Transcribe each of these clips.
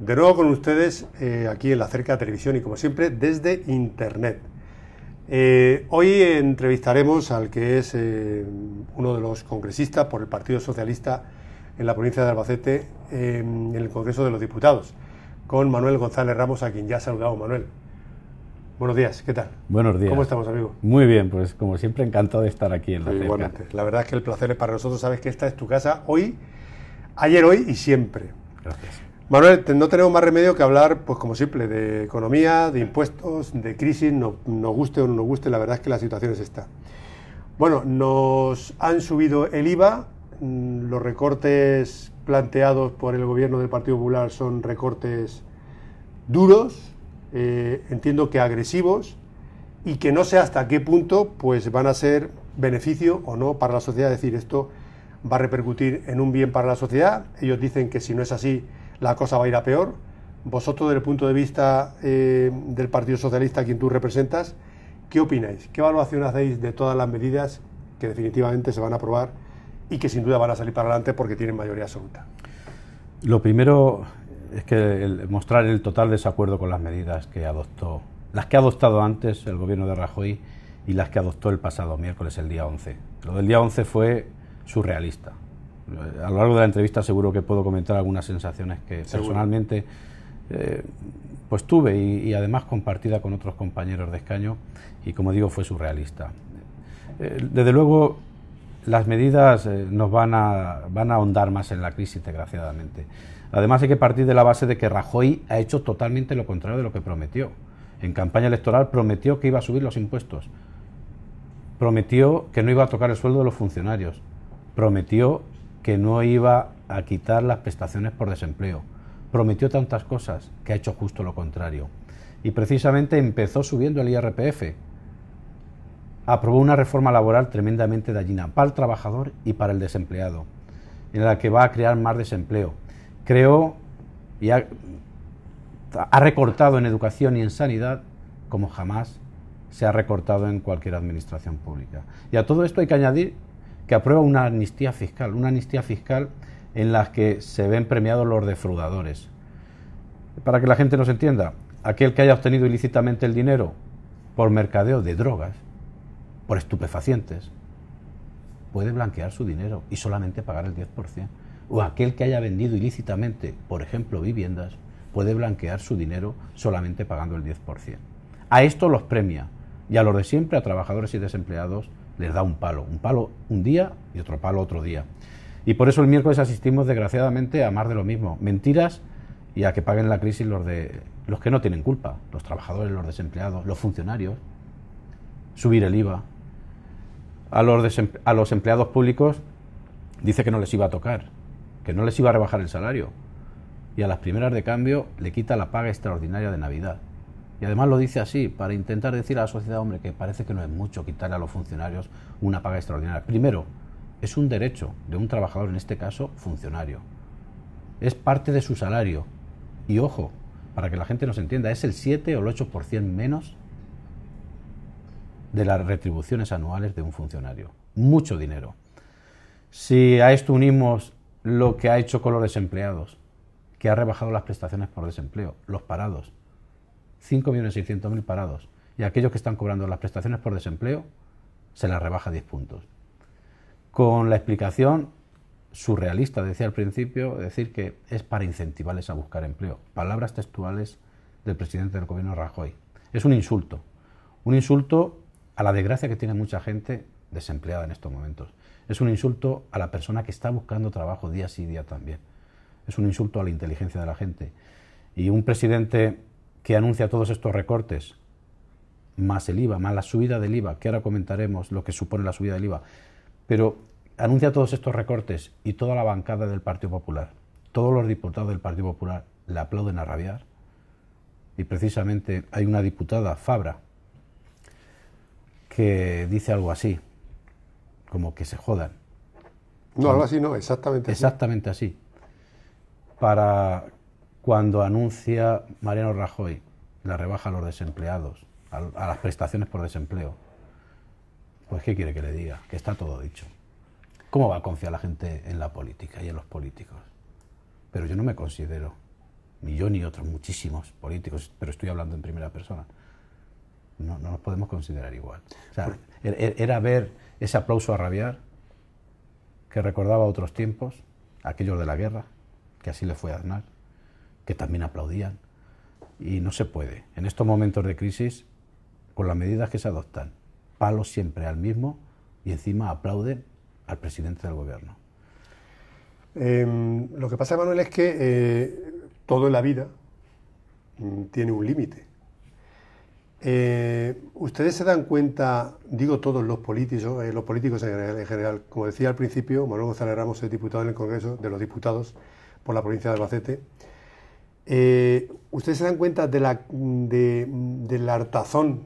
De nuevo con ustedes eh, aquí en la Cerca Televisión y como siempre desde Internet. Eh, hoy entrevistaremos al que es eh, uno de los congresistas por el Partido Socialista en la provincia de Albacete en el Congreso de los Diputados, con Manuel González Ramos, a quien ya ha saludado Manuel. Buenos días, ¿qué tal? Buenos días. ¿Cómo estamos, amigo? Muy bien, pues como siempre encantado de estar aquí en la Cerca. la verdad es que el placer es para nosotros, sabes que esta es tu casa hoy, ayer, hoy y siempre. Gracias. Manuel, no tenemos más remedio que hablar, pues como simple, de economía, de impuestos, de crisis, nos no guste o no nos guste, la verdad es que la situación es esta. Bueno, nos han subido el IVA, mm, los recortes planteados por el gobierno del Partido Popular son recortes duros, eh, entiendo que agresivos, y que no sé hasta qué punto pues van a ser beneficio o no para la sociedad, es decir, esto va a repercutir en un bien para la sociedad, ellos dicen que si no es así, la cosa va a ir a peor. Vosotros, desde el punto de vista eh, del Partido Socialista, a quien tú representas, ¿qué opináis? ¿Qué evaluación hacéis de todas las medidas que definitivamente se van a aprobar y que sin duda van a salir para adelante porque tienen mayoría absoluta? Lo primero es que mostrar el total desacuerdo con las medidas que adoptó, las que ha adoptado antes el gobierno de Rajoy y las que adoptó el pasado miércoles, el día 11. Lo del día 11 fue surrealista a lo largo de la entrevista seguro que puedo comentar algunas sensaciones que personalmente eh, pues tuve y, además compartida con otros compañeros de escaño y como digo fue surrealista. Eh, desde luego las medidas eh, nos van a, van a ahondar más en la crisis desgraciadamente. Además hay que partir de la base de que Rajoy ha hecho totalmente lo contrario de lo que prometió. En campaña electoral prometió que iba a subir los impuestos, prometió que no iba a tocar el sueldo de los funcionarios, prometió que no iba a quitar las prestaciones por desempleo. Prometió tantas cosas que ha hecho justo lo contrario. Y precisamente empezó subiendo el IRPF. Aprobó una reforma laboral tremendamente dañina para el trabajador y para el desempleado, en la que va a crear más desempleo. Creó y ha, ha recortado en educación y en sanidad como jamás se ha recortado en cualquier administración pública. Y a todo esto hay que añadir que aprueba una amnistía fiscal, una amnistía fiscal en la que se ven premiados los defraudadores. Para que la gente nos entienda, aquel que haya obtenido ilícitamente el dinero por mercadeo de drogas, por estupefacientes, puede blanquear su dinero y solamente pagar el 10%. O aquel que haya vendido ilícitamente, por ejemplo, viviendas, puede blanquear su dinero solamente pagando el 10%. A esto los premia y a los de siempre, a trabajadores y desempleados, les da un palo. Un palo un día y otro palo otro día. Y por eso el miércoles asistimos, desgraciadamente, a más de lo mismo. Mentiras y a que paguen la crisis los, de, los que no tienen culpa. Los trabajadores, los desempleados, los funcionarios. Subir el IVA. A los, a los empleados públicos dice que no les iba a tocar, que no les iba a rebajar el salario. Y a las primeras de cambio le quita la paga extraordinaria de Navidad. Y además lo dice así, para intentar decir a la sociedad, hombre, que parece que no es mucho quitarle a los funcionarios una paga extraordinaria. Primero, es un derecho de un trabajador, en este caso, funcionario. Es parte de su salario. Y ojo, para que la gente nos entienda, es el 7 o el 8% menos de las retribuciones anuales de un funcionario. Mucho dinero. Si a esto unimos lo que ha hecho con los desempleados, que ha rebajado las prestaciones por desempleo, los parados, 5.600.000 parados y aquellos que están cobrando las prestaciones por desempleo se las rebaja 10 puntos. Con la explicación surrealista, decía al principio, decir que es para incentivarles a buscar empleo. Palabras textuales del presidente del gobierno Rajoy. Es un insulto. Un insulto a la desgracia que tiene mucha gente desempleada en estos momentos. Es un insulto a la persona que está buscando trabajo día sí día también. Es un insulto a la inteligencia de la gente. Y un presidente que anuncia todos estos recortes, más el IVA, más la subida del IVA, que ahora comentaremos lo que supone la subida del IVA, pero anuncia todos estos recortes y toda la bancada del Partido Popular, todos los diputados del Partido Popular le aplauden a rabiar. Y precisamente hay una diputada, Fabra, que dice algo así, como que se jodan. No, algo así no, exactamente así. Exactamente así. Para cuando anuncia Mariano Rajoy la rebaja a los desempleados, a, las prestaciones por desempleo, pues ¿qué quiere que le diga? Que está todo dicho. ¿Cómo va a confiar la gente en la política y en los políticos? Pero yo no me considero, ni yo ni otros muchísimos políticos, pero estoy hablando en primera persona, no, nos podemos considerar igual. Er, er, era ver ese aplauso a rabiar que recordaba otros tiempos, aquellos de la guerra, que así le fue a Aznar que también aplaudían. Y no se puede. En estos momentos de crisis, con las medidas que se adoptan, palos siempre al mismo y encima aplauden al presidente del gobierno. Em, lo que pasa, Manuel, es que eh, todo en la vida mm, tiene un límite. Eh, ustedes se dan cuenta, digo todos los políticos, eh, los políticos en general, en general, como decía al principio, Manuel González Ramos es diputado en el Congreso de los Diputados por la provincia de Albacete, eh, Ustedes se dan cuenta de la, de, del hartazón,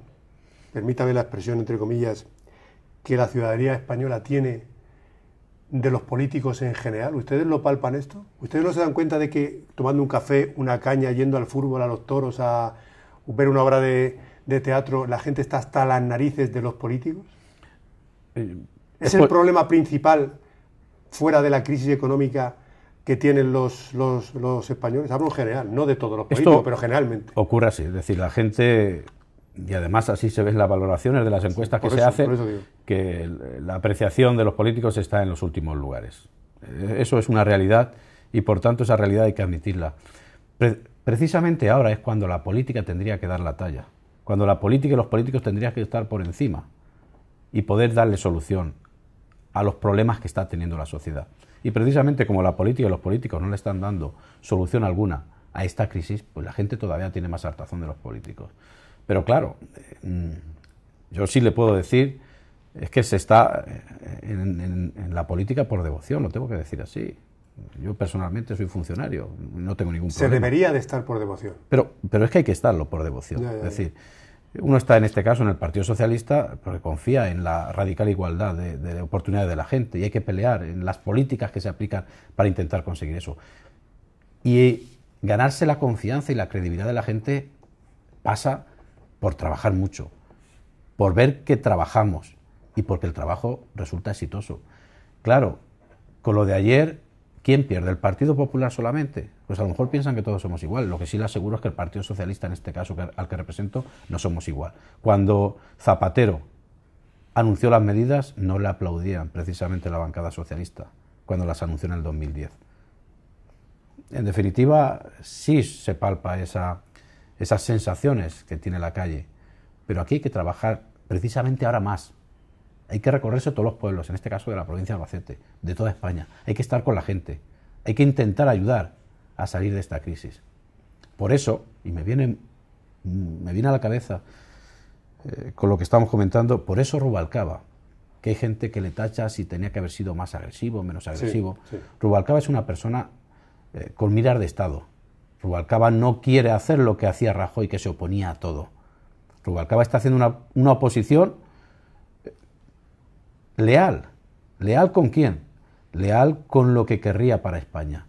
permítame la expresión entre comillas, que la ciudadanía española tiene de los políticos en general. ¿Ustedes lo palpan esto? ¿Ustedes no se dan cuenta de que tomando un café, una caña, yendo al fútbol, a los toros, a ver una obra de, de teatro, la gente está hasta las narices de los políticos? Eh, ¿Es el problema principal fuera de la crisis económica que tienen los, los, españoles, hablo en general, no de todos los políticos, pero generalmente. Ocurre así, es decir, la gente, y además así se ven las valoraciones de las encuestas que se hacen, que la apreciación de los políticos está en los últimos lugares. Eh, eso es una realidad y por tanto esa realidad hay que admitirla. precisamente ahora es cuando la política tendría que dar la talla, cuando la política y los políticos tendrían que estar por encima y poder darle solución a los problemas que está teniendo la sociedad. Y precisamente como la política y los políticos no le están dando solución alguna a esta crisis, pues la gente todavía tiene más hartazón de los políticos. Pero claro, eh, mm, yo sí le puedo decir, es que se está eh, en, la política por devoción, lo tengo que decir así. Yo personalmente soy funcionario, no tengo ningún problema. Se debería de estar por devoción. Pero, pero es que hay que estarlo por devoción. es decir, uno está en este caso en el Partido Socialista porque confía en la radical igualdad de, oportunidades de la gente y hay que pelear en las políticas que se aplican para intentar conseguir eso. Y ganarse la confianza y la credibilidad de la gente pasa por trabajar mucho, por ver que trabajamos y porque el trabajo resulta exitoso. Claro, con lo de ayer ¿Quién pierde? ¿El Partido Popular solamente? Pues a lo mejor piensan que todos somos igual. Lo que sí le aseguro es que el Partido Socialista, en este caso al que represento, no somos igual. Cuando Zapatero anunció las medidas, no le aplaudían precisamente la bancada socialista cuando las anunció en el 2010. En definitiva, sí se palpa esas sensaciones que tiene la calle, pero aquí hay que trabajar precisamente ahora más, hay que recorrerse todos los pueblos, en este caso de la provincia de Albacete, de toda España. Hay que estar con la gente. Hay que intentar ayudar a salir de esta crisis. Por eso, y me viene, me viene a la cabeza eh, con lo que estamos comentando, por eso Rubalcaba, que hay gente que le tacha si tenía que haber sido más agresivo, menos agresivo. Rubalcaba es una persona eh, con mirar de Estado. Rubalcaba no quiere hacer lo que hacía Rajoy, que se oponía a todo. Rubalcaba está haciendo una, una oposición Leal. ¿Leal con quién? Leal con lo que querría para España.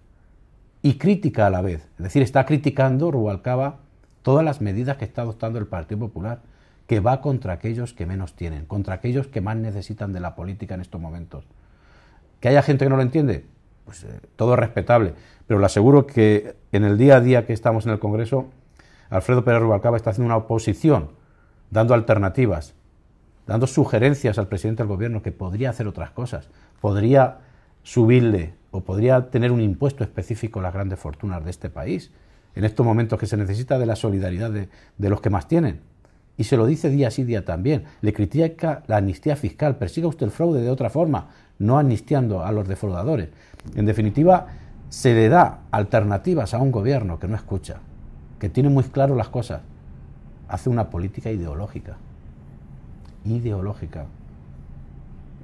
Y crítica a la vez. Es decir, está criticando Rubalcaba todas las medidas que está adoptando el Partido Popular, que va contra aquellos que menos tienen, contra aquellos que más necesitan de la política en estos momentos. ¿Que haya gente que no lo entiende? Pues eh, todo es respetable. Pero le aseguro que en el día a día que estamos en el Congreso, Alfredo Pérez Rubalcaba está haciendo una oposición, dando alternativas, dando sugerencias al presidente del gobierno que podría hacer otras cosas, podría subirle o podría tener un impuesto específico a las grandes fortunas de este país, en estos momentos que se necesita de la solidaridad de, los que más tienen. Y se lo dice día sí, día también. Le critica la amnistía fiscal, persiga usted el fraude de otra forma, no amnistiando a los defraudadores. En definitiva, se le da alternativas a un gobierno que no escucha, que tiene muy claro las cosas, hace una política ideológica ideológica.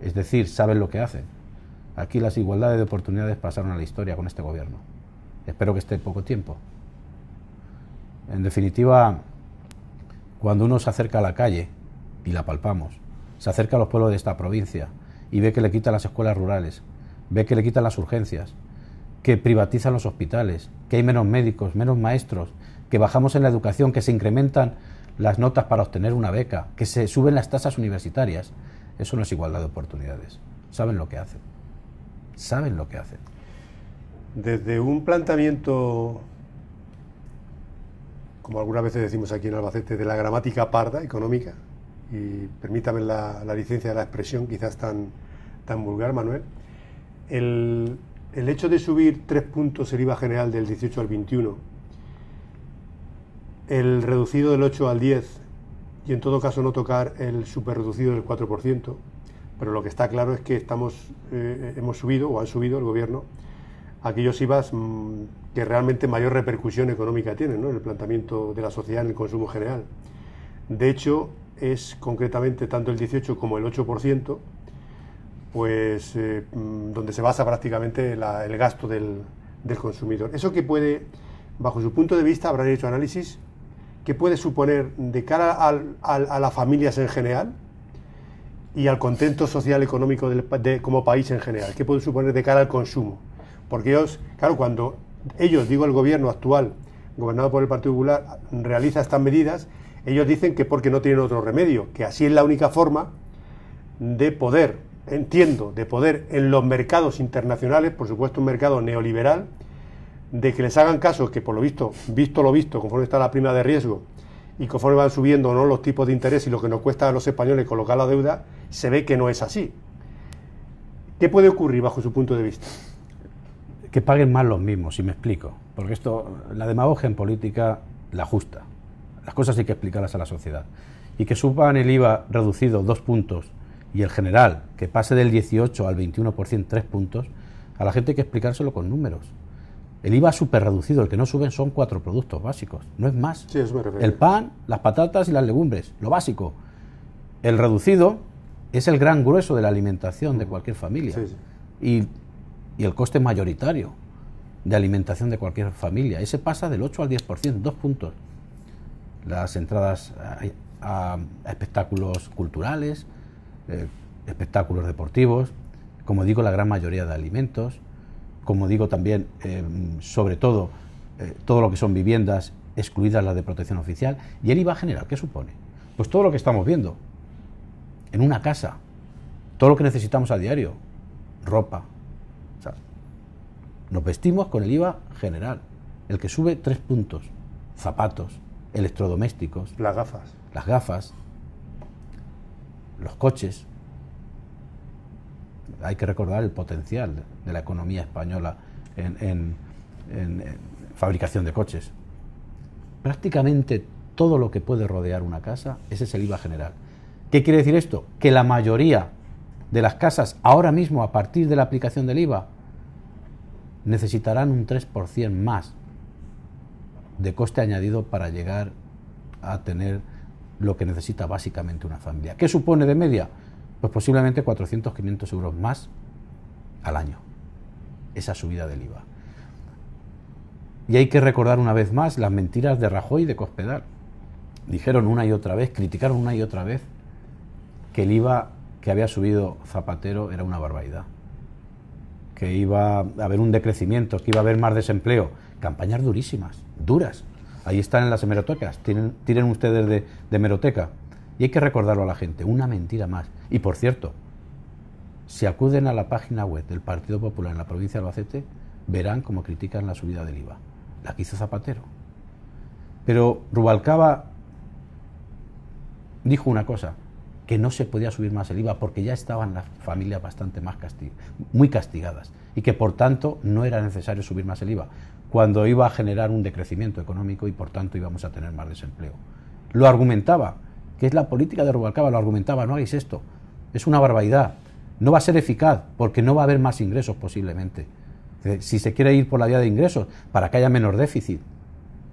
Es decir, saben lo que hacen. Aquí las igualdades de oportunidades pasaron a la historia con este gobierno. Espero que esté poco tiempo. En definitiva, cuando uno se acerca a la calle, y la palpamos, se acerca a los pueblos de esta provincia y ve que le quitan las escuelas rurales, ve que le quitan las urgencias, que privatizan los hospitales, que hay menos médicos, menos maestros, que bajamos en la educación, que se incrementan las notas para obtener una beca, que se suben las tasas universitarias. Eso no es igualdad de oportunidades. Saben lo que hacen. Saben lo que hacen. Desde un planteamiento, como algunas veces decimos aquí en Albacete, de la gramática parda económica, y permítame la, licencia de la expresión quizás tan, tan vulgar, Manuel, el, el hecho de subir tres puntos el IVA general del 18 al 21 el reducido del 8 al 10 y en todo caso no tocar el super reducido del 4%, pero lo que está claro es que estamos, eh, hemos subido o han subido el gobierno aquellos IVAs mm, que realmente mayor repercusión económica tienen en el planteamiento de la sociedad, en el consumo general. De hecho, es concretamente tanto el 18 como el 8%, pues eh, mm, donde se basa prácticamente el gasto del, del consumidor. Eso que puede, bajo su punto de vista, habrá hecho análisis ¿Qué puede suponer de cara a las familias en general y al contento social económico como país en general, qué puede suponer de cara al consumo. Porque ellos, claro, cuando ellos, digo el gobierno actual, gobernado por el Partido Popular, realiza estas medidas, ellos dicen que porque no tienen otro remedio, que así es la única forma de poder, entiendo, de poder en los mercados internacionales, por supuesto un mercado neoliberal, de que les hagan caso, que por lo visto, visto lo visto, conforme está la prima de riesgo y conforme van subiendo o ¿no? los tipos de interés y lo que nos cuesta a los españoles colocar la deuda, se ve que no es así. ¿Qué puede ocurrir bajo su punto de vista? Que paguen más los mismos, si me explico. Porque esto, la demagogia en política la justa. Las cosas hay que explicarlas a la sociedad. Y que suban el IVA reducido dos puntos y el general que pase del 18 al 21%, tres puntos, a la gente hay que explicárselo con números. El IVA súper reducido, el que no suben son cuatro productos básicos, no es más. Sí, es El pan, las patatas y las legumbres, lo básico. El reducido es el gran grueso de la alimentación de mm. cualquier familia. Sí, Y, el coste mayoritario de alimentación de cualquier familia. Ese pasa del 8 al 10%, dos puntos. Las entradas a, espectáculos culturales, eh, espectáculos deportivos, como digo, la gran mayoría de alimentos como digo también, eh, sobre todo, eh, todo lo que son viviendas, excluidas las de protección oficial, y el IVA general, ¿qué supone? Pues todo lo que estamos viendo, en una casa, todo lo que necesitamos a diario, ropa, nos vestimos con el IVA general, el que sube tres puntos, zapatos, electrodomésticos. Las gafas. Las gafas, los coches. Hay que recordar el potencial de la economía española en, fabricación de coches. Prácticamente todo lo que puede rodear una casa, ese es el IVA general. ¿Qué quiere decir esto? Que la mayoría de las casas ahora mismo, a partir de la aplicación del IVA, necesitarán un 3% más de coste añadido para llegar a tener lo que necesita básicamente una familia. ¿Qué supone de media? Pues posiblemente 400, 500 euros más al año esa subida del IVA. Y hay que recordar una vez más las mentiras de Rajoy y de Cospedal. Dijeron una y otra vez, criticaron una y otra vez que el IVA que había subido Zapatero era una barbaridad. Que iba a haber un decrecimiento, que iba a haber más desempleo. Campañas durísimas, duras. Ahí están en las hemerotecas, tienen, tienen ustedes de, de hemeroteca. Y hay que recordarlo a la gente, una mentira más. Y por cierto, si acuden a la página web del Partido Popular en la provincia de Albacete, verán cómo critican la subida del IVA. La quiso Zapatero. Pero Rubalcaba dijo una cosa, que no se podía subir más el IVA porque ya estaban las familias bastante más muy castigadas y que por tanto no era necesario subir más el IVA cuando iba a generar un decrecimiento económico y por tanto íbamos a tener más desempleo. Lo argumentaba, que es la política de Rubalcaba, lo argumentaba, no hagáis esto, es una barbaridad no va a ser eficaz porque no va a haber más ingresos posiblemente. Eh, si se quiere ir por la vía de ingresos para que haya menor déficit,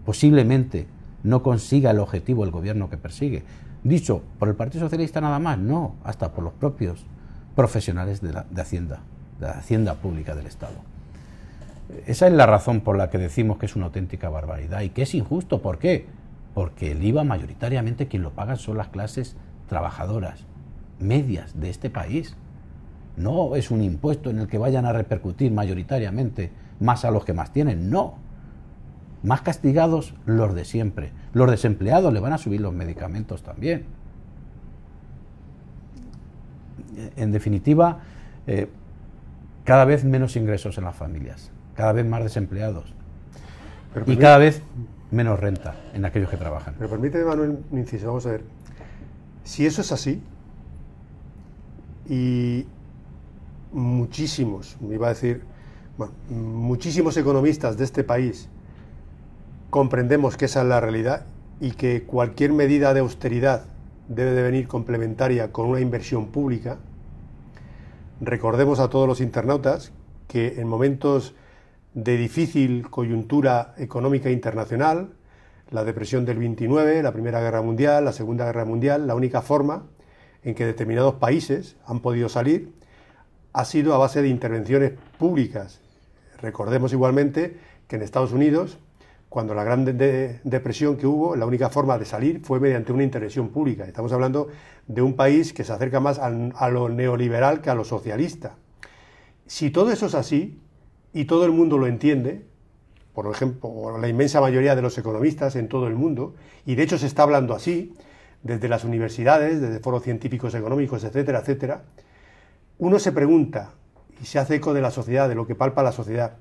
posiblemente no consiga el objetivo el gobierno que persigue. Dicho por el Partido Socialista nada más, no, hasta por los propios profesionales de, la, Hacienda, de Hacienda Pública del Estado. Esa es la razón por la que decimos que es una auténtica barbaridad y que es injusto. ¿Por qué? Porque el IVA mayoritariamente quien lo paga son las clases trabajadoras medias de este país no es un impuesto en el que vayan a repercutir mayoritariamente más a los que más tienen, no. Más castigados los de siempre. Los desempleados le van a subir los medicamentos también. En definitiva, eh, cada vez menos ingresos en las familias, cada vez más desempleados y cada vez menos renta en aquellos que trabajan. Pero permíteme, Manuel, un inciso, vamos a ver. Si eso es así, y muchísimos, me iba a decir, muchísimos economistas de este país comprendemos que esa es la realidad y que cualquier medida de austeridad debe de venir complementaria con una inversión pública. Recordemos a todos los internautas que en momentos de difícil coyuntura económica internacional, la depresión del 29, la Primera Guerra Mundial, la Segunda Guerra Mundial, la única forma en que determinados países han podido salir ha sido a base de intervenciones públicas. Recordemos igualmente que en Estados Unidos, cuando la gran depresión que hubo, la única forma de salir fue mediante una intervención pública. Estamos hablando de un país que se acerca más a lo neoliberal que a lo socialista. Si todo eso es así, y todo el mundo lo entiende, por ejemplo, la inmensa mayoría de los economistas en todo el mundo, y de hecho se está hablando así, desde las universidades, desde foros científicos económicos, etcétera, etcétera, uno se pregunta, y se hace eco de la sociedad, de lo que palpa la sociedad,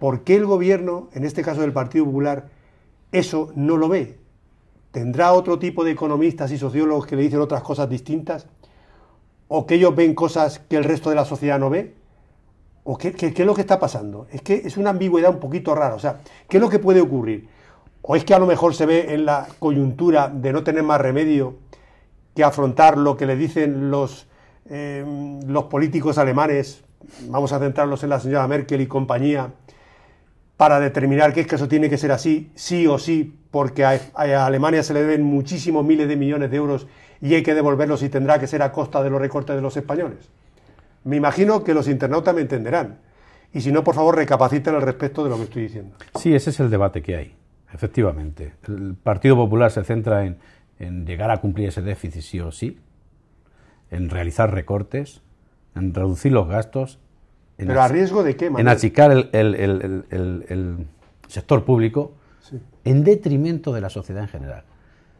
¿por qué el gobierno, en este caso del Partido Popular, eso no lo ve? ¿Tendrá otro tipo de economistas y sociólogos que le dicen otras cosas distintas? ¿O que ellos ven cosas que el resto de la sociedad no ve? ¿O qué, es lo que está pasando? Es que es una ambigüedad un poquito rara. O sea, ¿qué es lo que puede ocurrir? ¿O es que a lo mejor se ve en la coyuntura de no tener más remedio que afrontar lo que le dicen los Em, los políticos alemanes, vamos a centrarlos en la señora Merkel y compañía, para determinar que es que eso tiene que ser así, sí o sí, porque a, Alemania se le deben muchísimos miles de millones de euros y hay que devolverlos y tendrá que ser a costa de los recortes de los españoles. Me imagino que los internautas me entenderán. Y si no, por favor, recapaciten al respecto de lo que estoy diciendo. Sí, ese es el debate que hay, efectivamente. El Partido Popular se centra en llegar a cumplir ese déficit sí o sí, en realizar recortes, en reducir los gastos. En ¿Pero a riesgo de qué, En achicar el, el, sector público en detrimento de la sociedad en general.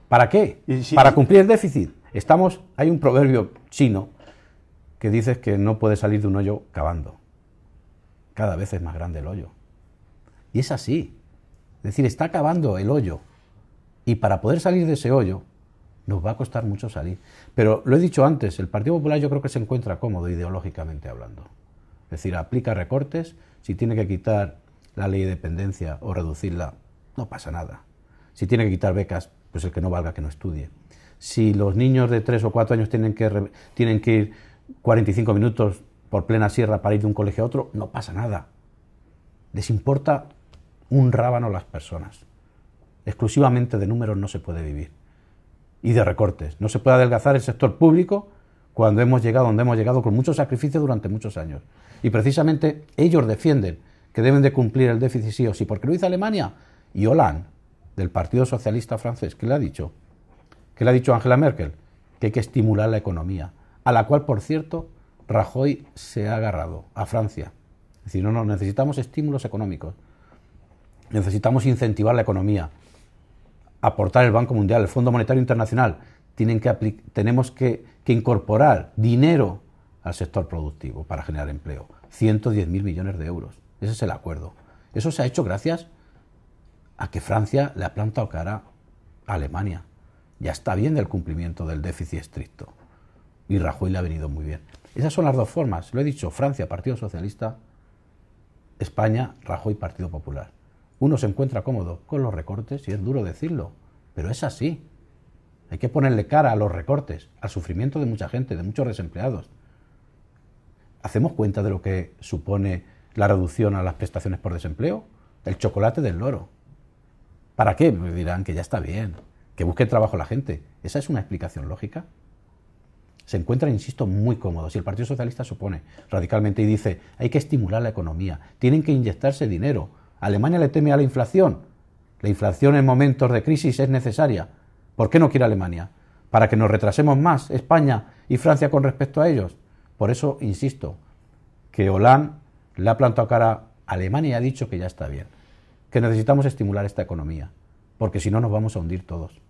¿Para qué? Para cumplir el déficit. Estamos, hay un proverbio chino que dice que no puede salir de un hoyo cavando. Cada vez es más grande el hoyo. Y es así. Es decir, está cavando el hoyo. Y para poder salir de ese hoyo, nos va a costar mucho salir. Pero lo he dicho antes, el Partido Popular yo creo que se encuentra cómodo ideológicamente hablando. Es decir, aplica recortes, si tiene que quitar la ley de dependencia o reducirla, no pasa nada. Si tiene que quitar becas, pues el que no valga que no estudie. Si los niños de 3 o 4 años tienen que, tienen que ir 45 minutos por plena sierra para ir de un colegio a otro, no pasa nada. Les importa un rábano a las personas. Exclusivamente de números no se puede vivir y de recortes. No se puede adelgazar el sector público cuando hemos llegado donde hemos llegado con mucho sacrificio durante muchos años. Y precisamente ellos defienden que deben de cumplir el déficit sí o sí, porque lo hizo Alemania y Hollande, del Partido Socialista francés, que le ha dicho, ¿Qué le ha dicho Angela Merkel, que hay que estimular la economía, a la cual, por cierto, Rajoy se ha agarrado, a Francia. Es decir, no, no, necesitamos estímulos económicos, necesitamos incentivar la economía, aportar el Banco Mundial, el Fondo Monetario Internacional. tenemos que, que incorporar dinero al sector productivo para generar empleo. 110.000 millones de euros. Ese es el acuerdo. Eso se ha hecho gracias a que Francia le ha plantado cara a Alemania. Ya está bien del cumplimiento del déficit estricto. Y Rajoy le ha venido muy bien. Esas son las dos formas. Lo he dicho, Francia, Partido Socialista, España, Rajoy, Partido Popular. Uno se encuentra cómodo con los recortes y es duro decirlo, pero es así. Hay que ponerle cara a los recortes, al sufrimiento de mucha gente, de muchos desempleados. ¿Hacemos cuenta de lo que supone la reducción a las prestaciones por desempleo? El chocolate del loro. ¿Para qué? Me dirán que ya está bien, que busque trabajo la gente. ¿Esa es una explicación lógica? se encuentran, insisto, muy cómodos. Y el Partido Socialista supone radicalmente y dice, hay que estimular la economía, tienen que inyectarse dinero Alemania le teme a la inflación. La inflación en momentos de crisis es necesaria. ¿Por qué no quiere Alemania? ¿Para que nos retrasemos más España y Francia con respecto a ellos? Por eso, insisto, que Hollande le ha plantado cara a Alemania y ha dicho que ya está bien, que necesitamos estimular esta economía, porque si no nos vamos a hundir todos.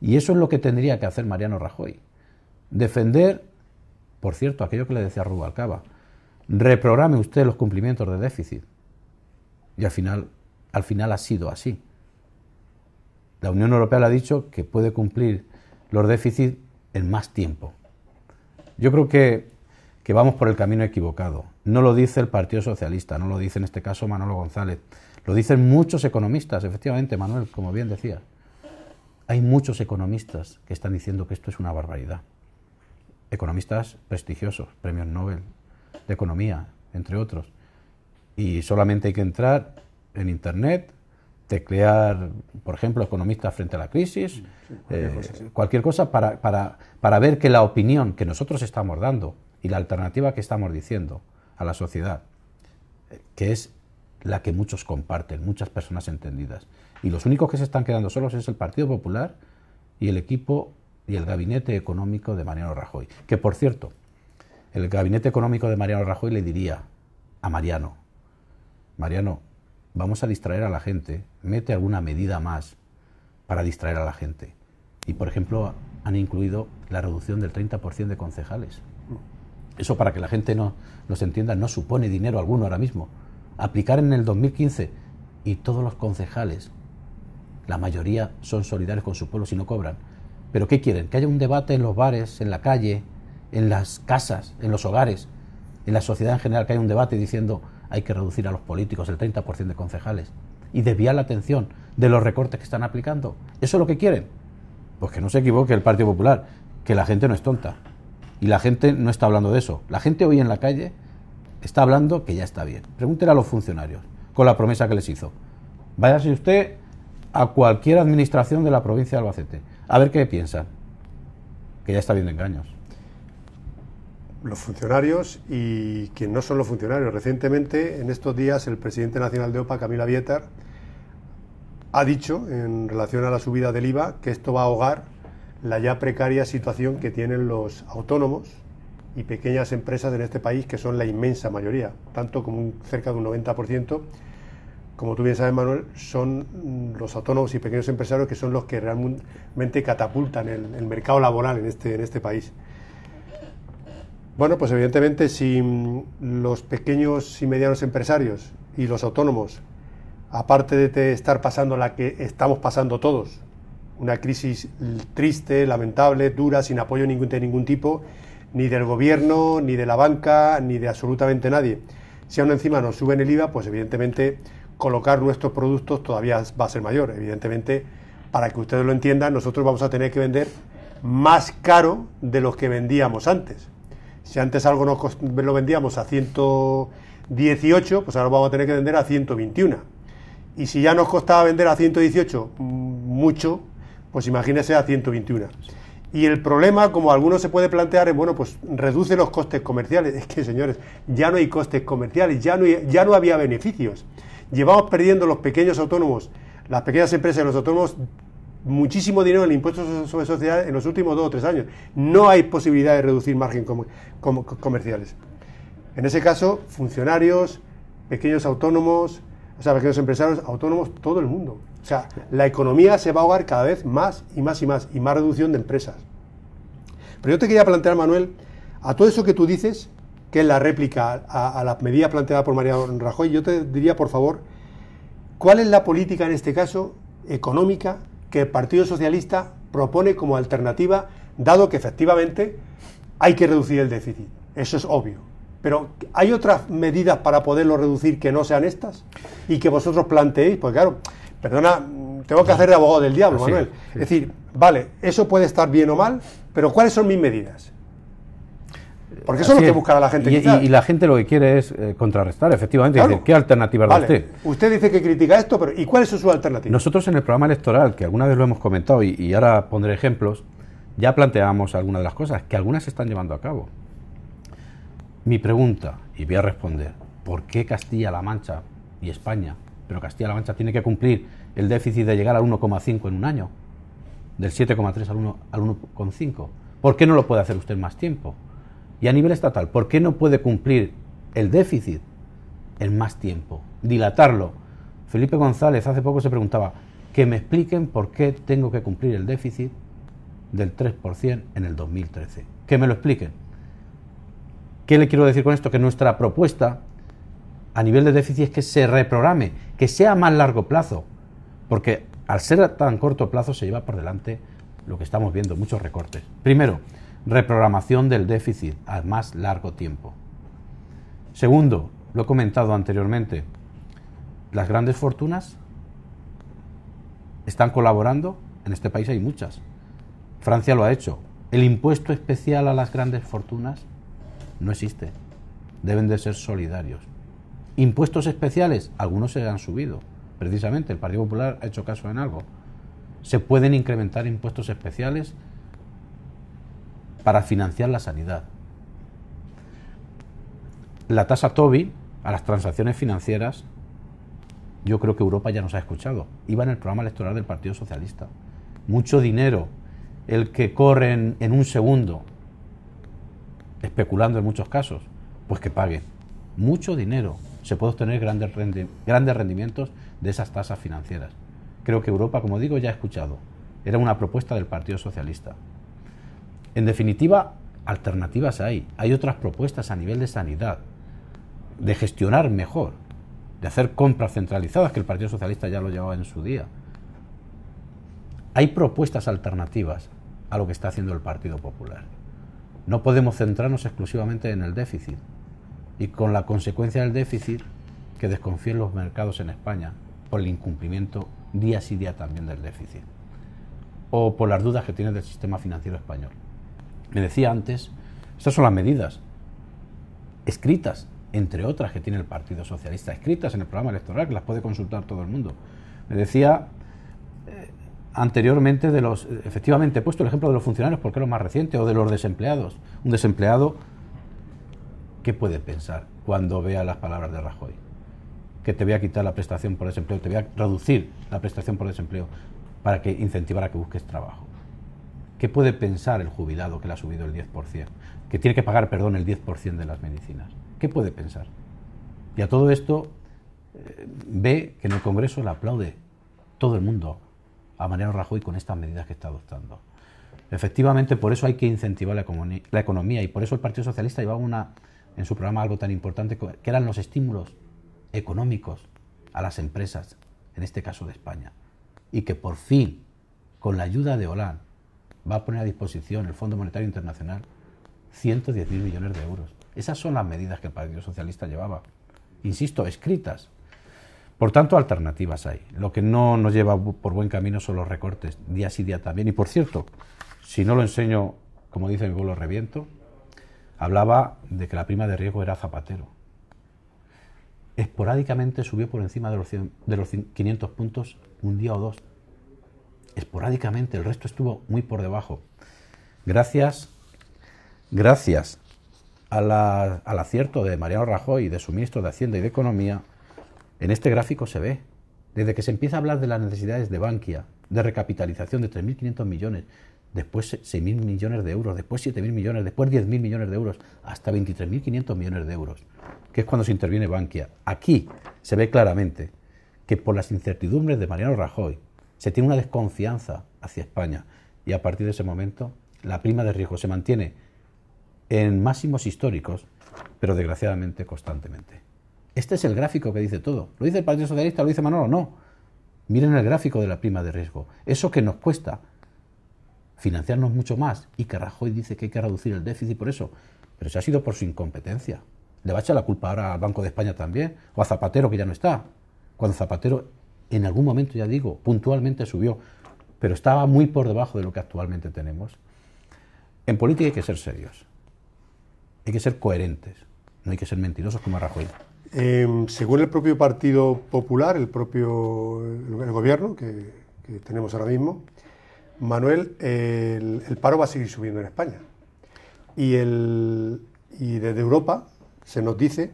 Y eso es lo que tendría que hacer Mariano Rajoy. Defender, por cierto, aquello que le decía Rubalcaba, reprograme usted los cumplimientos de déficit. Y al final, al final ha sido así. La Unión Europea le ha dicho que puede cumplir los déficits en más tiempo. Yo creo que, vamos por el camino equivocado. No lo dice el Partido Socialista, no lo dice en este caso Manolo González, lo dicen muchos economistas, efectivamente, Manuel, como bien decía. Hay muchos economistas que están diciendo que esto es una barbaridad. Economistas prestigiosos, premios Nobel de Economía, entre otros. Y solamente hay que entrar en Internet, teclear, por ejemplo, economistas frente a la crisis, eh, cualquier, cosa, cualquier, cosa, para, para, para, ver que la opinión que nosotros estamos dando y la alternativa que estamos diciendo a la sociedad, eh, que es la que muchos comparten, muchas personas entendidas. Y los únicos que se están quedando solos es el Partido Popular y el equipo y el gabinete económico de Mariano Rajoy. Que por cierto, el gabinete económico de Mariano Rajoy le diría a Mariano, Mariano, vamos a distraer a la gente, mete alguna medida más para distraer a la gente. Y, por ejemplo, han incluido la reducción del 30% de concejales. Eso, para que la gente no, nos entienda, no supone dinero alguno ahora mismo. Aplicar en el 2015 y todos los concejales, la mayoría son solidarios con su pueblo si no cobran. ¿Pero qué quieren? Que haya un debate en los bares, en la calle, en las casas, en los hogares, en la sociedad en general, que haya un debate diciendo hay que reducir a los políticos el 30% de concejales y desviar la atención de los recortes que están aplicando. ¿Eso es lo que quieren? Pues que no se equivoque el Partido Popular, que la gente no es tonta. Y la gente no está hablando de eso. La gente hoy en la calle está hablando que ya está bien. Pregúntele a los funcionarios con la promesa que les hizo. Váyase usted a cualquier administración de la provincia de Albacete, a ver qué piensan. Que ya está bien engaños los funcionarios y quien no son los funcionarios. Recientemente, en estos días, el presidente nacional de OPA, Camila Vietar, ha dicho, en relación a la subida del IVA, que esto va a ahogar la ya precaria situación que tienen los autónomos y pequeñas empresas en este país, que son la inmensa mayoría, tanto como cerca de un 90%. Como tú bien sabes, Manuel, son mm, los autónomos y pequeños empresarios que son los que realmente catapultan el, el mercado laboral en este, en este país. Bueno, pues evidentemente si los pequeños y medianos empresarios y los autónomos, aparte de estar pasando la que estamos pasando todos, una crisis triste, lamentable, dura, sin apoyo de ningún tipo, ni del gobierno, ni de la banca, ni de absolutamente nadie. Si aún encima nos suben el IVA, pues evidentemente colocar nuestros productos todavía va a ser mayor. Evidentemente, para que ustedes lo entiendan, nosotros vamos a tener que vender más caro de los que vendíamos antes si antes algo nos lo vendíamos a 118, pues ahora vamos a tener que vender a 121. Y si ya nos costaba vender a 118 mm, mucho, pues imagínese a 121. Y el problema, como algunos se puede plantear, es, bueno, pues reduce los costes comerciales. Es que, señores, ya no hay costes comerciales, ya no, ya no había beneficios. Llevamos perdiendo los pequeños autónomos, las pequeñas empresas y los autónomos muchísimo dinero en el impuesto sobre sociedades en los últimos dos o tres años. No hay posibilidad de reducir margen comerciales. En ese caso, funcionarios, pequeños autónomos, o sea, pequeños empresarios, autónomos, todo el mundo. O sea, la economía se va a ahogar cada vez más y más y más, y más reducción de empresas. Pero yo te quería plantear, Manuel, a todo eso que tú dices, que es la réplica a, a la medida planteada por María Rajoy, yo te diría, por favor, ¿cuál es la política en este caso económica que el Partido Socialista propone como alternativa, dado que efectivamente hay que reducir el déficit. Eso es obvio. Pero ¿hay otras medidas para poderlo reducir que no sean estas? Y que vosotros planteéis, pues claro, perdona, tengo que hacer de abogado del diablo, Manuel. Es decir, vale, eso puede estar bien o mal, pero ¿cuáles son mis medidas? Porque eso es lo que buscará la gente. Y, la gente lo que quiere es eh, contrarrestar, efectivamente. ¿Qué alternativa da usted? Usted dice que critica esto, pero ¿y cuál es su alternativa? Nosotros en el programa electoral, que alguna vez lo hemos comentado y, ahora pondré ejemplos, ya planteamos algunas de las cosas, que algunas se están llevando a cabo. Mi pregunta, y voy a responder, ¿por qué Castilla-La Mancha y España, pero Castilla-La Mancha tiene que cumplir el déficit de llegar al 1,5 en un año? Del 7,3 al 1,5. ¿Por qué no lo puede hacer usted más tiempo? Y a nivel estatal, ¿por qué no puede cumplir el déficit en más tiempo? Dilatarlo. Felipe González hace poco se preguntaba, que me expliquen por qué tengo que cumplir el déficit del 3% en el 2013. Que me lo expliquen. ¿Qué le quiero decir con esto? Que nuestra propuesta a nivel de déficit es que se reprograme, que sea a más largo plazo, porque al ser tan corto plazo se lleva por delante lo que estamos viendo, muchos recortes. Primero, reprogramación del déficit a más largo tiempo. Segundo, lo he comentado anteriormente, las grandes fortunas están colaborando, en este país hay muchas, Francia lo ha hecho, el impuesto especial a las grandes fortunas no existe, deben de ser solidarios. Impuestos especiales, algunos se han subido, precisamente el Partido Popular ha hecho caso en algo. Se pueden incrementar impuestos especiales para financiar la sanidad. La tasa Toby a las transacciones financieras, yo creo que Europa ya nos ha escuchado. Iba en el programa electoral del Partido Socialista. Mucho dinero, el que corren en, un segundo, especulando en muchos casos, pues que paguen... Mucho dinero. Se puede obtener grandes, grandes rendimientos de esas tasas financieras. Creo que Europa, como digo, ya ha escuchado. Era una propuesta del Partido Socialista. En definitiva, alternativas hay. Hay otras propuestas a nivel de sanidad, de gestionar mejor, de hacer compras centralizadas, que el Partido Socialista ya lo llevaba en su día. Hay propuestas alternativas a lo que está haciendo el Partido Popular. No podemos centrarnos exclusivamente en el déficit y con la consecuencia del déficit que desconfíen los mercados en España por el incumplimiento día sí día también del déficit o por las dudas que tiene del sistema financiero español me decía antes, estas son las medidas escritas, entre otras que tiene el Partido Socialista, escritas en el programa electoral, que las puede consultar todo el mundo. Me decía eh, anteriormente de los, efectivamente he puesto el ejemplo de los funcionarios porque es lo más reciente, o de los desempleados. Un desempleado, ¿qué puede pensar cuando vea las palabras de Rajoy? Que te voy a quitar la prestación por desempleo, te voy a reducir la prestación por desempleo para que incentivar a que busques trabajo. ¿Qué puede pensar el jubilado que le ha subido el 10%? Que tiene que pagar, perdón, el 10% de las medicinas. ¿Qué puede pensar? Y a todo esto eh, ve que en el Congreso le aplaude todo el mundo a Mariano Rajoy con estas medidas que está adoptando. Efectivamente, por eso hay que incentivar la, economía y por eso el Partido Socialista llevaba en su programa algo tan importante que eran los estímulos económicos a las empresas, en este caso de España. Y que por fin, con la ayuda de Hollande, va a poner a disposición el Fondo Monetario Internacional 110.000 millones de euros. Esas son las medidas que el Partido Socialista llevaba, insisto, escritas. Por tanto, alternativas hay. Lo que no nos lleva por buen camino son los recortes, día sí día también. Y por cierto, si no lo enseño, como dice mi pueblo, reviento, hablaba de que la prima de riesgo era Zapatero. Esporádicamente subió por encima de los, de los 500 puntos un día o dos, esporádicamente, el resto estuvo muy por debajo. Gracias, gracias al acierto de Mariano Rajoy, y de su ministro de Hacienda y de Economía, en este gráfico se ve, desde que se empieza a hablar de las necesidades de Bankia, de recapitalización de 3.500 millones, después 6.000 millones de euros, después 7.000 millones, después 10.000 millones de euros, hasta 23.500 millones de euros, que es cuando se interviene Bankia. Aquí se ve claramente que por las incertidumbres de Mariano Rajoy, se tiene una desconfianza hacia España y a partir de ese momento la prima de riesgo se mantiene en máximos históricos, pero desgraciadamente constantemente. Este es el gráfico que dice todo. ¿Lo dice el Partido Socialista? ¿Lo dice Manolo? No. Miren el gráfico de la prima de riesgo. Eso que nos cuesta financiarnos mucho más y que Rajoy dice que hay que reducir el déficit por eso. Pero se ha sido por su incompetencia. Le va a echar la culpa ahora al Banco de España también, o a Zapatero que ya no está, cuando Zapatero en algún momento, ya digo, puntualmente subió, pero estaba muy por debajo de lo que actualmente tenemos. En política hay que ser serios, hay que ser coherentes, no hay que ser mentirosos como Rajoy. Em, según el propio Partido Popular, el propio gobierno que, tenemos ahora mismo, Manuel, el, paro va a seguir subiendo en España. Y, el, y desde Europa se nos dice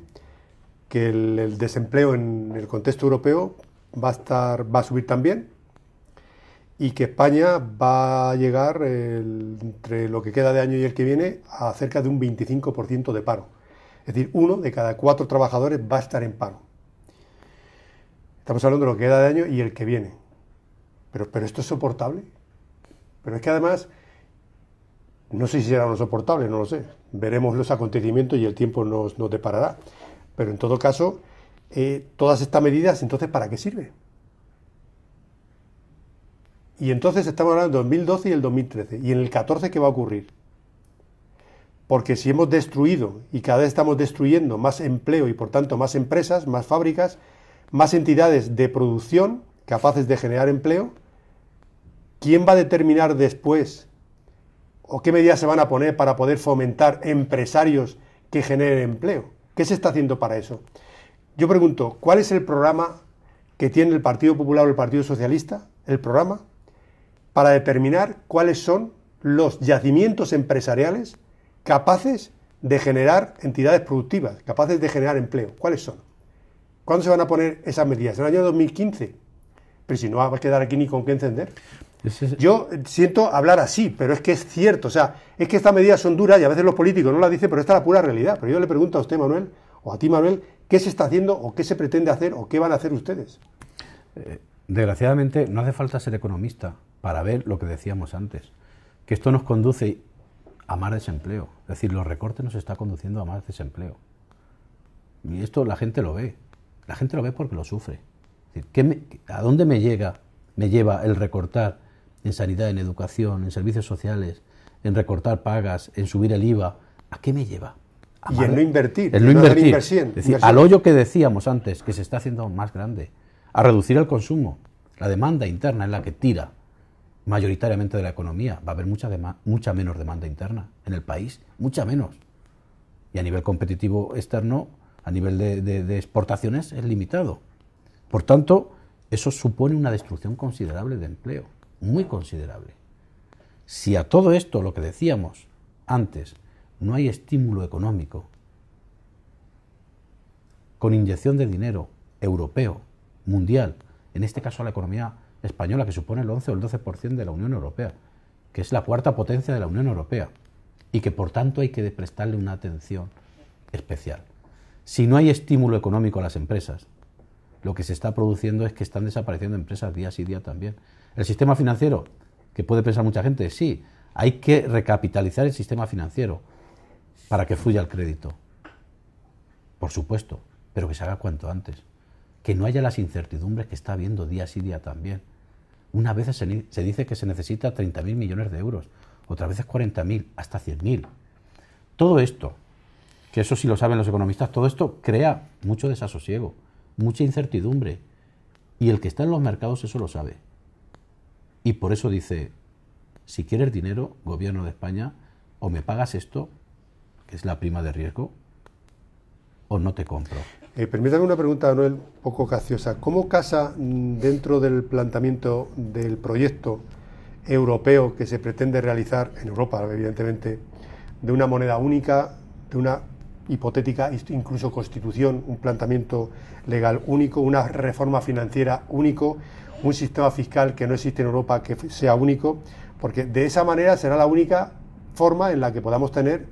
que el desempleo en el contexto europeo va a, estar, va a subir también y que España va a llegar entre lo que queda de año y el que viene a cerca de un 25% de paro. Es decir, uno de cada cuatro trabajadores va a estar en paro. Estamos hablando de lo que queda de año y el que viene. Pero, pero esto es soportable. Pero es que además, no sé si será lo soportable, no lo sé. Veremos los acontecimientos y el tiempo nos, nos deparará. Pero en todo caso, eh, todas estas medidas, entonces ¿para qué sirve? Y entonces estamos hablando del 2012 y el 2013. ¿Y en el 14 qué va a ocurrir? Porque si hemos destruido y cada vez estamos destruyendo más empleo y por tanto más empresas, más fábricas, más entidades de producción capaces de generar empleo, ¿quién va a determinar después o qué medidas se van a poner para poder fomentar empresarios que generen empleo? ¿Qué se está haciendo para eso? Yo pregunto, ¿cuál es el programa que tiene el Partido Popular o el Partido Socialista? El programa para determinar cuáles son los yacimientos empresariales capaces de generar entidades productivas, capaces de generar empleo. ¿Cuáles son? ¿Cuándo se van a poner esas medidas? ¿En el año 2015? Pero si no va a quedar aquí ni con qué encender. Yo eh, siento hablar así, pero es que es cierto. O sea, es que estas medidas son duras y a veces los políticos no las dicen, pero esta es la pura realidad. Pero yo le pregunto a usted, Manuel, o a ti, Manuel, ¿Qué se está haciendo o qué se pretende hacer o qué van a hacer ustedes? Eh, desgraciadamente no hace falta ser economista para ver lo que decíamos antes, que esto nos conduce a más desempleo. Es decir, los recortes nos está conduciendo a más desempleo. Y esto la gente lo ve. La gente lo ve porque lo sufre. ¿A dónde me llega, me lleva el recortar en sanidad, en educación, en servicios sociales, en recortar pagas, en subir el IVA? ¿A qué me lleva? y en no invertir. no al hoyo que decíamos antes, que se está haciendo más grande, a reducir el consumo. La demanda interna es la que tira mayoritariamente de la economía. Va a haber mucha, mucha menos demanda interna en el país, mucha menos. Y a nivel competitivo externo, a nivel de exportaciones, es limitado. Por tanto, eso supone una destrucción considerable de empleo, muy considerable. Si a todo esto, lo que decíamos antes, no hay estímulo económico. Con inyección de dinero europeo, mundial, en este caso a la economía española, que supone el 11 o el 12% de la Unión Europea, que es la cuarta potencia de la Unión Europea, y que por tanto hay que prestarle una atención especial. Si no hay estímulo económico a las empresas, lo que se está produciendo es que están desapareciendo empresas día sí día también. El sistema financiero, que puede pensar mucha gente, sí, hay que recapitalizar el sistema financiero, para que fluya el crédito. Por supuesto, pero que se haga cuanto antes. Que no haya las incertidumbres que está habiendo día sí día también. Una vez se, dice que se necesita 30.000 millones de euros, otras veces 40.000, hasta 100.000. Todo esto, que eso sí lo saben los economistas, todo esto crea mucho desasosiego, mucha incertidumbre. Y el que está en los mercados eso lo sabe. Y por eso dice, si quieres dinero, gobierno de España, o me pagas esto es la prima de riesgo, o no te compro. Eh, permítame una pregunta, Manuel, un poco caciosa. ¿Cómo casa mm, dentro del planteamiento del proyecto europeo que se pretende realizar en Europa, evidentemente, de una moneda única, de una hipotética incluso constitución, un planteamiento legal único, una reforma financiera único, un sistema fiscal que no existe en Europa que sea único, porque de esa manera será la única forma en la que podamos tener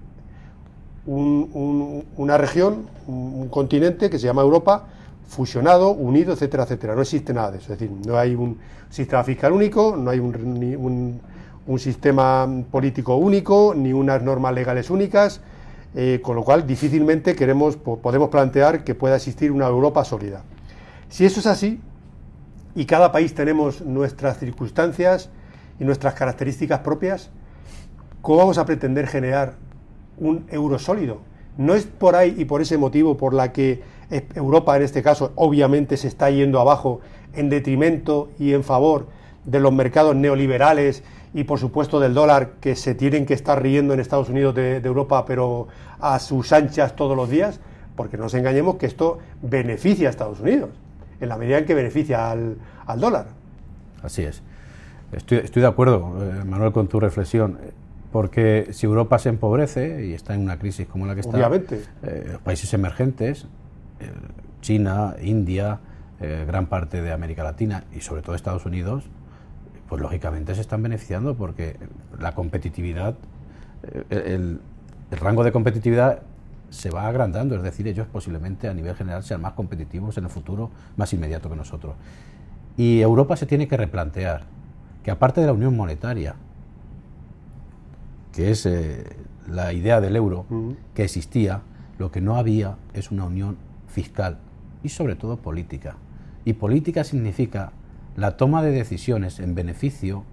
una región, un continente que se llama Europa, fusionado, unido, etcétera, etcétera. No existe nada de eso. Es decir, no hay un sistema fiscal único, no hay un, sistema político único, ni unas normas legales únicas, eh, con lo cual difícilmente queremos, podemos plantear que pueda existir una Europa sólida. Si eso es así, y cada país tenemos nuestras circunstancias y nuestras características propias, ¿cómo vamos a pretender generar un euro sólido. No es por ahí y por ese motivo por la que Europa en este caso obviamente se está yendo abajo en detrimento y en favor de los mercados neoliberales y por supuesto del dólar que se tienen que estar riendo en Estados Unidos de, Europa pero a sus anchas todos los días porque no nos engañemos que esto beneficia a Estados Unidos en la medida en que beneficia al, dólar. Así es. Estoy, estoy, de acuerdo, eh, Manuel, con tu reflexión. Porque si Europa se empobrece y está en una crisis como la que está, eh, los países emergentes, eh, China, India, eh, gran parte de América Latina y sobre todo Estados Unidos, pues lógicamente se están beneficiando porque la competitividad, el rango de competitividad se va agrandando, es decir, ellos posiblemente a nivel general sean más competitivos en el futuro, más inmediato que nosotros. Y Europa se tiene que replantear que aparte de la unión monetaria, que es eh, la idea del euro que existía, lo que no había es una unión fiscal y sobre todo política. Y política significa la toma de decisiones en beneficio,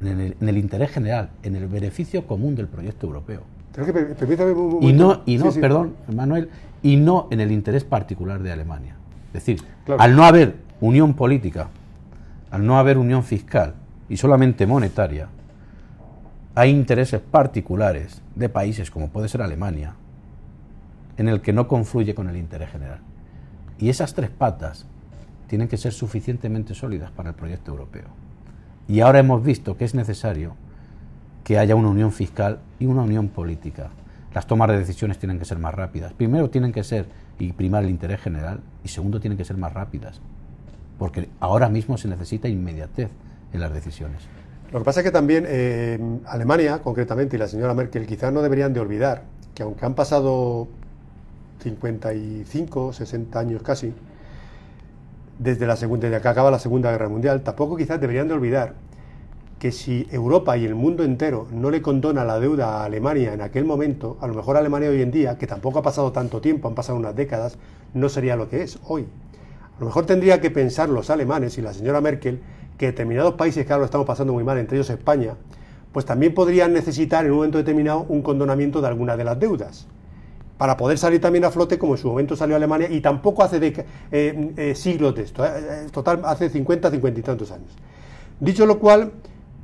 en el, interés general, en el beneficio común del proyecto europeo. Y no, perdón, Manuel, y no en el interés particular de Alemania. Es decir, al no haber unión política, al no haber unión fiscal y solamente monetaria, hay intereses particulares de países como puede ser Alemania, en el que no confluye con el interés general. Y esas tres patas tienen que ser suficientemente sólidas para el proyecto europeo. Y ahora hemos visto que es necesario que haya una unión fiscal y una unión política. Las tomas de decisiones tienen que ser más rápidas. Primero tienen que ser y primar el interés general y segundo tienen que ser más rápidas. Porque ahora mismo se necesita inmediatez en las decisiones. Lo que pasa es que también eh, Alemania, concretamente, y la señora Merkel quizás no deberían de olvidar que aunque han pasado 55, 60 años casi, desde, la segunda, desde que acaba la Segunda Guerra Mundial, tampoco quizás deberían de olvidar que si Europa y el mundo entero no le condona la deuda a Alemania en aquel momento, a lo mejor Alemania hoy en día, que tampoco ha pasado tanto tiempo, han pasado unas décadas, no sería lo que es hoy. A lo mejor tendría que pensar los alemanes y la señora Merkel que determinados países que ahora lo estamos pasando muy mal, entre ellos España, pues también podrían necesitar en un momento determinado un condonamiento de alguna de las deudas para poder salir también a flote como en su momento salió Alemania y tampoco hace de, eh, eh, siglos de esto, eh, total hace 50, 50 y tantos años. Dicho lo cual,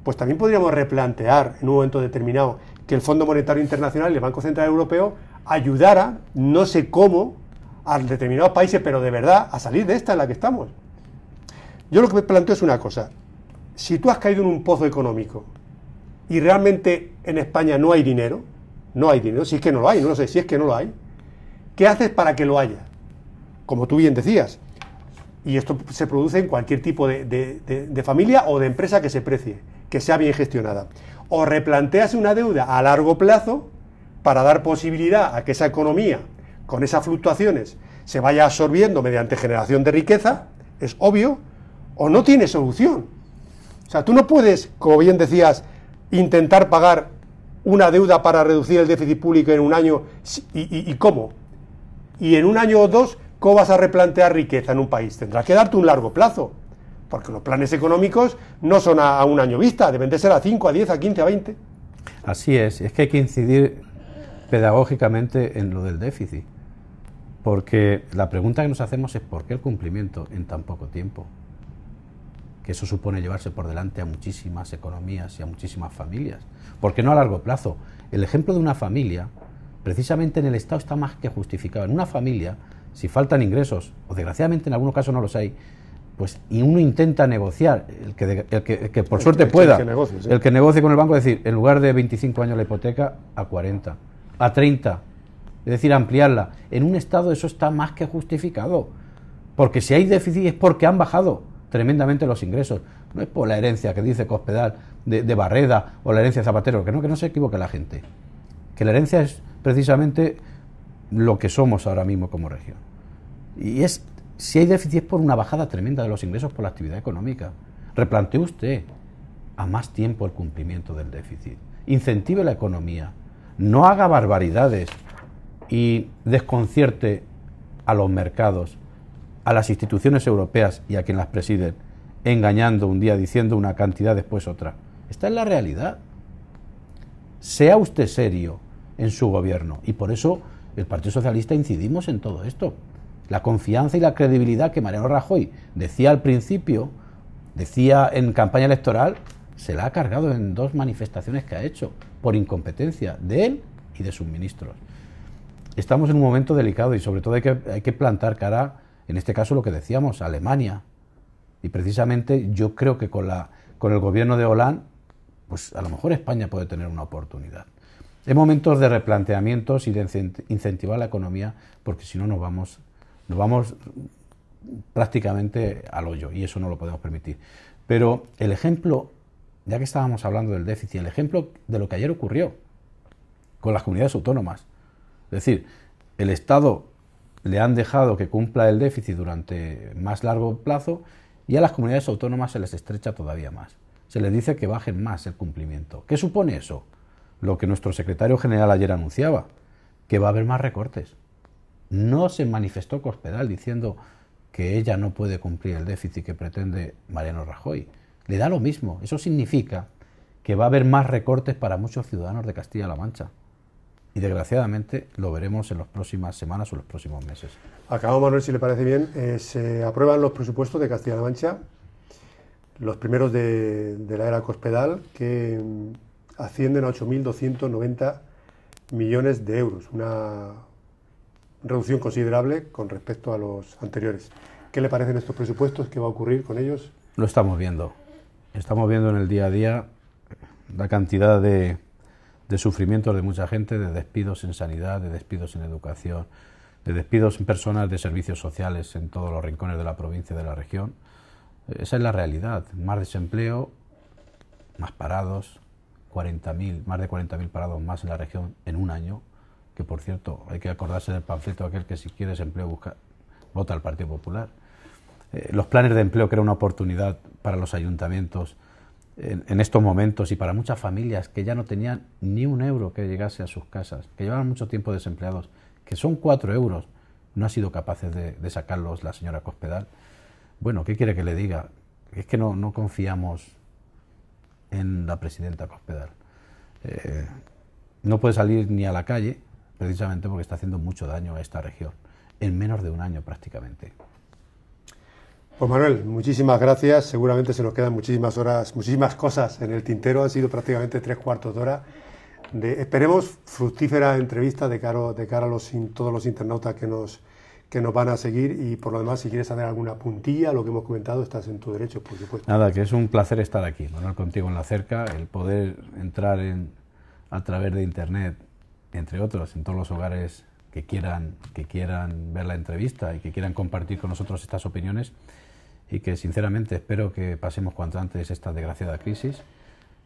pues también podríamos replantear en un momento determinado que el Fondo Monetario Internacional y el Banco Central Europeo ayudara, no sé cómo, a determinados países, pero de verdad, a salir de esta en la que estamos. Yo lo que me planteo es una cosa. Si tú has caído en un pozo económico y realmente en España no hay dinero, no hay dinero, si es que no lo hay, no lo sé, si es que no lo hay, ¿qué haces para que lo haya? Como tú bien decías. Y esto se produce en cualquier tipo de, de familia o de empresa que se precie, que sea bien gestionada. O replanteas una deuda a largo plazo para dar posibilidad a que esa economía, con esas fluctuaciones, se vaya absorbiendo mediante generación de riqueza, es obvio, o no tiene solución. O sea, tú no puedes, como bien decías, intentar pagar una deuda para reducir el déficit público en un año y, cómo. Y en un año o dos, ¿cómo vas a replantear riqueza en un país? Tendrás que darte un largo plazo, porque los planes económicos no son a, a un año vista, deben de ser a 5, a 10, a 15, a 20. Así es, es que hay que incidir pedagógicamente en lo del déficit, porque la pregunta que nos hacemos es ¿por qué el cumplimiento en tan poco tiempo? eso supone llevarse por delante a muchísimas economías y a muchísimas familias. Porque no a largo plazo? El ejemplo de una familia, precisamente en el Estado, está más que justificado. En una familia, si faltan ingresos, o desgraciadamente en algunos casos no los hay, pues y uno intenta negociar, el que, el por suerte pueda, el que, negocie, con el banco, es decir, en lugar de 25 años la hipoteca, a 40, a 30, es decir, ampliarla. En un Estado eso está más que justificado, porque si hay déficit es porque han bajado tremendamente los ingresos. No es por la herencia que dice Cospedal de, Barreda o la herencia de Zapatero, que no, que no se equivoque la gente. Que la herencia es precisamente lo que somos ahora mismo como región. Y es, si hay déficit es por una bajada tremenda de los ingresos por la actividad económica. Replantee usted a más tiempo el cumplimiento del déficit. Incentive la economía. No haga barbaridades y desconcierte a los mercados a las instituciones europeas y a quien las presiden, engañando un día diciendo una cantidad después otra. Esta es la realidad. Sea usted serio en su gobierno y por eso el Partido Socialista incidimos en todo esto. La confianza y la credibilidad que Mariano Rajoy decía al principio, decía en campaña electoral, se la ha cargado en dos manifestaciones que ha hecho por incompetencia de él y de sus ministros. Estamos en un momento delicado y sobre todo hay que, hay que plantar cara en este caso lo que decíamos, Alemania. Y precisamente yo creo que con, la, con el gobierno de Hollande, pues a lo mejor España puede tener una oportunidad. Es momentos de replanteamientos y de incentivar la economía, porque si no nos vamos, nos vamos prácticamente al hoyo y eso no lo podemos permitir. Pero el ejemplo, ya que estábamos hablando del déficit, el ejemplo de lo que ayer ocurrió con las comunidades autónomas. Es decir, el Estado le han dejado que cumpla el déficit durante más largo plazo y a las comunidades autónomas se les estrecha todavía más. Se les dice que bajen más el cumplimiento. ¿Qué supone eso? Lo que nuestro secretario general ayer anunciaba, que va a haber más recortes. No se manifestó Cospedal diciendo que ella no puede cumplir el déficit que pretende Mariano Rajoy. Le da lo mismo. Eso significa que va a haber más recortes para muchos ciudadanos de Castilla-La Mancha y desgraciadamente lo veremos en las próximas semanas o los próximos meses. Acabo, Manuel, si le parece bien. Eh, se aprueban los presupuestos de Castilla-La Mancha, los primeros de, de la era Cospedal, que mm, ascienden a 8.290 millones de euros, una reducción considerable con respecto a los anteriores. ¿Qué le parecen estos presupuestos? ¿Qué va a ocurrir con ellos? Lo estamos viendo. Estamos viendo en el día a día la cantidad de de sufrimientos de mucha gente, de despidos en sanidad, de despidos en educación, de despidos en personas de servicios sociales en todos los rincones de la provincia y de la región. Esa es la realidad. Más desempleo, más parados, 40.000, más de 40.000 parados más en la región en un año, que por cierto hay que acordarse del panfleto aquel que si quieres empleo busca, vota al Partido Popular. Eh, los planes de empleo que era una oportunidad para los ayuntamientos en, estos momentos y para muchas familias que ya no tenían ni un euro que llegase a sus casas, que llevaban mucho tiempo desempleados, que son cuatro euros, no ha sido capaz de, sacarlos la señora Cospedal. Bueno, ¿qué quiere que le diga? Es que no, no confiamos en la presidenta Cospedal. Eh, no puede salir ni a la calle, precisamente porque está haciendo mucho daño a esta región, en menos de un año prácticamente. Pues Manuel, muchísimas gracias. Seguramente se nos quedan muchísimas horas, muchísimas cosas en el tintero. Han sido prácticamente tres cuartos de hora. De, esperemos fructífera entrevista de cara, de a todos los internautas que nos, que nos van a seguir y por lo demás, si quieres hacer alguna puntilla, lo que hemos comentado, estás en tu derecho, por supuesto. Nada, que es un placer estar aquí, Manuel, contigo en la cerca, el poder entrar a través de Internet, entre otros, en todos los hogares que quieran, que quieran ver la entrevista y que quieran compartir con nosotros estas opiniones y que sinceramente espero que pasemos cuanto antes esta desgraciada crisis,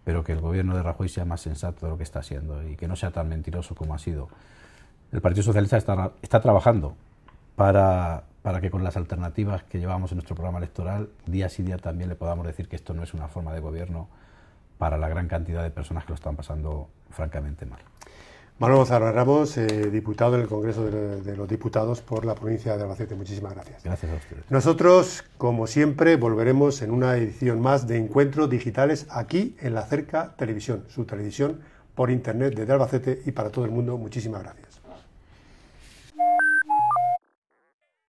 pero que el gobierno de Rajoy sea más sensato de lo que está haciendo y que no sea tan mentiroso como ha sido. El Partido Socialista está, trabajando para, para que con las alternativas que llevamos en nuestro programa electoral, día sí día también le podamos decir que esto no es una forma de gobierno para la gran cantidad de personas que lo están pasando francamente mal. Manuel Gonzalo Ramos, eh, diputado diputado el Congreso de, los Diputados por la provincia de Albacete. Muchísimas gracias. Gracias a ustedes. Nosotros, como siempre, volveremos en una edición más de Encuentros Digitales aquí en la Cerca Televisión, su televisión por Internet desde Albacete y para todo el mundo. Muchísimas gracias.